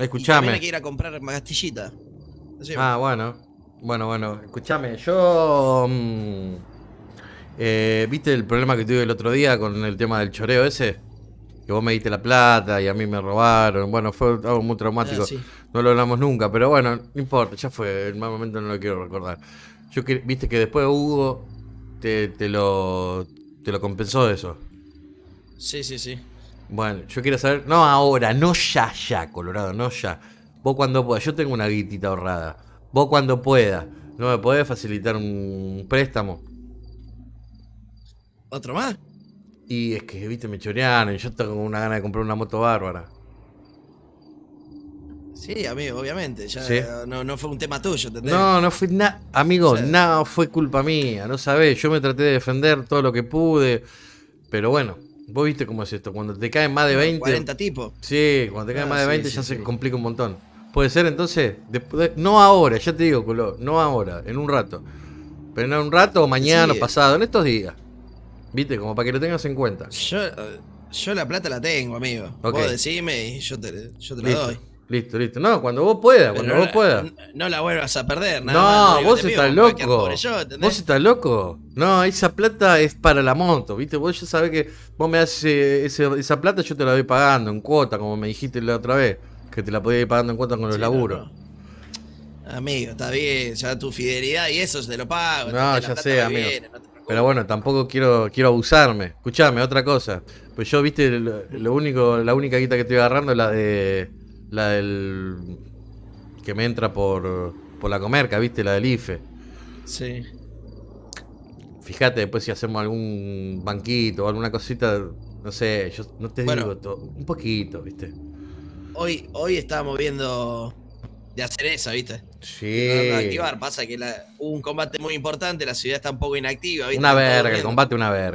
Escuchame. Tiene que ir a comprar magastillita Ah, bueno. Bueno, bueno. Escuchame, yo. Mm, eh, ¿Viste el problema que tuve el otro día con el tema del choreo ese? Que vos me diste la plata y a mí me robaron. Bueno, fue algo muy traumático. Ah, no lo hablamos nunca, pero bueno, no importa, ya fue. El mal momento no lo quiero recordar. Yo viste que después Hugo te, te, lo, te lo compensó eso. Sí, sí, sí. Bueno, yo quiero saber. No ahora, no ya, ya, Colorado, no ya. Vos cuando puedas. Yo tengo una guitita ahorrada. Vos cuando puedas. ¿No me podés facilitar un préstamo? ¿Otro más? Y es que, viste, me chorearon. Y yo tengo una gana de comprar una moto bárbara. Sí, amigo, obviamente. Ya no, no, fue un tema tuyo, ¿entendés? No, no fue nada. Amigo, nada fue culpa mía. No sabés. Yo me traté de defender todo lo que pude. Pero bueno, Vos viste cómo es esto, cuando te caen más de 20. 40 tipos. Sí, cuando te caen ah, más de 20 ya se complica un montón. Puede ser entonces, después, no ahora, ya te digo, culo, no ahora, en un rato. Pero en un rato, mañana, o pasado, en estos días. Viste, como para que lo tengas en cuenta. Yo, eh, yo la plata la tengo, amigo. Vos decime y yo yo te la doy. Listo, listo. No, cuando vos puedas, cuando vos puedas. No, la vuelvas a perder, nada No, vos estás loco. vos estás loco. No, esa plata es para la moto, ¿viste? Vos ya sabés que vos me das esa plata, yo te la voy pagando en cuota, como me dijiste la otra vez, que te la podía ir pagando en cuota con los laburos. Amigo, está bien, ya tu fidelidad y eso se lo pago. No, ya sé, amigo. Pero bueno, tampoco quiero, quiero abusarme. Escuchame, otra cosa. Pues yo, viste, lo, único, la única guita que estoy agarrando es la de la del. que me entra por, por la comerca, ¿viste? La del IFE. Sí. Fíjate, después si hacemos algún banquito o alguna cosita, no sé, yo no te digo todo, un poquito, ¿viste? Hoy, hoy estábamos viendo de hacer esa, ¿viste? Sí. No, activar, pasa que hubo un combate muy importante, la ciudad está un poco inactiva, ¿viste? Una verga, el combate una verga.